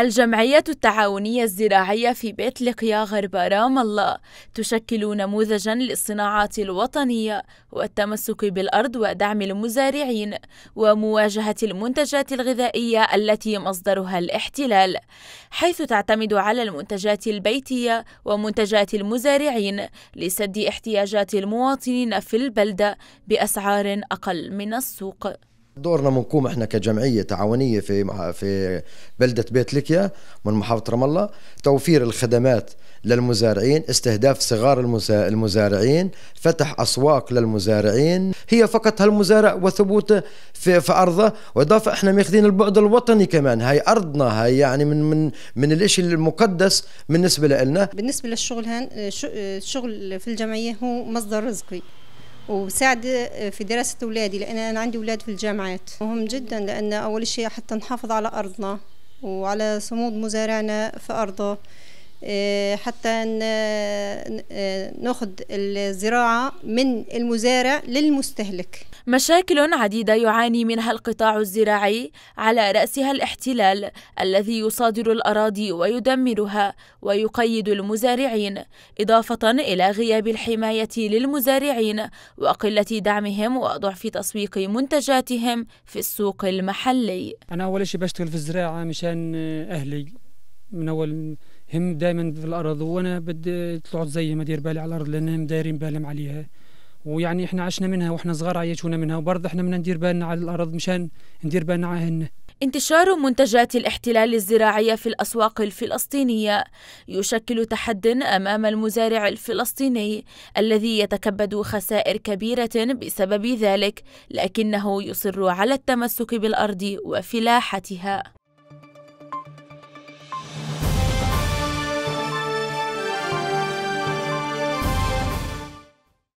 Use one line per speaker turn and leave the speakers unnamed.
الجمعية التعاونية الزراعية في بيت لقيا غرب رام الله تشكل نموذجا للصناعات الوطنية والتمسك بالأرض ودعم المزارعين ومواجهة المنتجات الغذائية التي مصدرها الاحتلال حيث تعتمد على المنتجات البيتية ومنتجات المزارعين لسد احتياجات المواطنين في البلدة بأسعار أقل من السوق
دورنا بنقوم احنا كجمعيه تعاونيه في في بلده بيت لكيا من محافظه رام الله توفير الخدمات للمزارعين استهداف صغار المزارعين فتح اسواق للمزارعين هي فقط هالمزارع وثبوته في, في ارضه واضافه احنا ماخذين البعد الوطني كمان هاي ارضنا هاي يعني من من من الشيء المقدس بالنسبه لنا
بالنسبه للشغل هان الشغل آه، آه، في الجمعيه هو مصدر رزقي وساعد آه، في دراسة أولادي لأن أنا عندي أولاد في الجامعات مهم جدا لأن أول شيء حتى نحافظ على أرضنا وعلى صمود مزارعنا في أرضه آه، حتى آه، ناخد الزراعة من المزارع للمستهلك مشاكل عديدة يعاني منها القطاع
الزراعي على رأسها الاحتلال الذي يصادر الأراضي ويدمرها ويقيد المزارعين إضافة إلى غياب الحماية للمزارعين وقلة دعمهم وضعف تسويق منتجاتهم في السوق المحلي
أنا أول شيء بشتغل في الزراعة مشان أهلي من اول هم دائما في الارض وانا بدي طلعت زي ما دير بالي على الارض لانهم دايرين بالهم عليها ويعني احنا عشنا منها واحنا صغار عيشونا منها وبرضه احنا بدنا ندير بالنا على الارض مشان ندير بالنا عليهن
انتشار منتجات الاحتلال الزراعية في الأسواق الفلسطينية يشكل تحد أمام المزارع الفلسطيني الذي يتكبد خسائر كبيرة بسبب ذلك لكنه يصر على التمسك بالأرض وفلاحتها